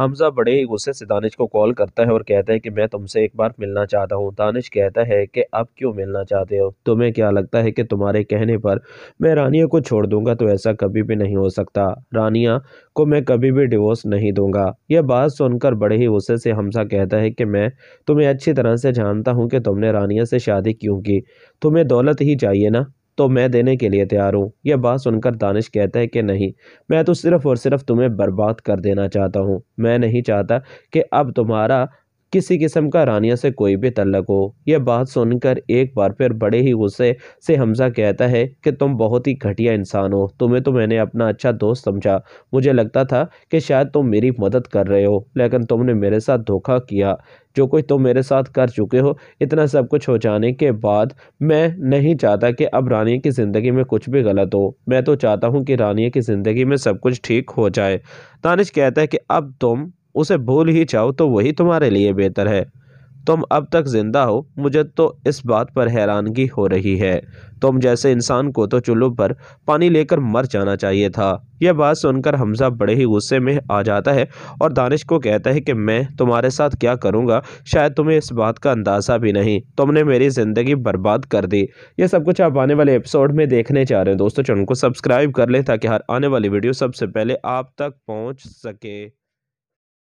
हमजा बड़े ही गुस्से से दानिश को कॉल करता है और कहता है कि मैं तुमसे एक बार मिलना चाहता हूँ दानिश कहता है कि अब क्यों मिलना चाहते हो तुम्हें क्या लगता है कि तुम्हारे कहने पर मैं रानिया को छोड़ दूंगा तो ऐसा कभी भी नहीं हो सकता रानिया को मैं कभी भी डिवोर्स नहीं दूंगा यह बात सुनकर बड़े ही गुस्से से हमजा कहता है कि मैं तुम्हें अच्छी तरह से जानता हूँ कि तुमने रानिया से शादी क्यों की तुम्हें दौलत ही चाहिए ना तो मैं देने के लिए तैयार हूँ यह बात सुनकर दानिश कहता है कि नहीं मैं तो सिर्फ़ और सिर्फ़ तुम्हें बर्बाद कर देना चाहता हूँ मैं नहीं चाहता कि अब तुम्हारा किसी किस्म का रानिया से कोई भी तल्लक हो यह बात सुनकर एक बार फिर बड़े ही गुस्से से हमजा कहता है कि तुम बहुत ही घटिया इंसान हो तुम्हें तो मैंने अपना अच्छा दोस्त समझा मुझे लगता था कि शायद तुम मेरी मदद कर रहे हो लेकिन तुमने मेरे साथ धोखा किया जो कुछ तुम मेरे साथ कर चुके हो इतना सब कुछ हो जाने के बाद मैं नहीं चाहता कि अब रानिया की ज़िंदगी में कुछ भी गलत हो मैं तो चाहता हूँ कि रानिया की ज़िंदगी में सब कुछ ठीक हो जाए दानिश कहता है कि अब तुम उसे भूल ही जाओ तो वही तुम्हारे लिए बेहतर है तुम अब तक ज़िंदा हो मुझे तो इस बात पर हैरानगी हो रही है तुम जैसे इंसान को तो चुल्लू पर पानी लेकर मर जाना चाहिए था यह बात सुनकर हमजा बड़े ही गुस्से में आ जाता है और दानिश को कहता है कि मैं तुम्हारे साथ क्या करूँगा शायद तुम्हें इस बात का अंदाज़ा भी नहीं तुमने मेरी ज़िंदगी बर्बाद कर दी यह सब कुछ आप आने वाले एपिसोड में देखने जा रहे हैं दोस्तों चैनल को सब्सक्राइब कर लें ताकि हर आने वाली वीडियो सबसे पहले आप तक पहुँच सके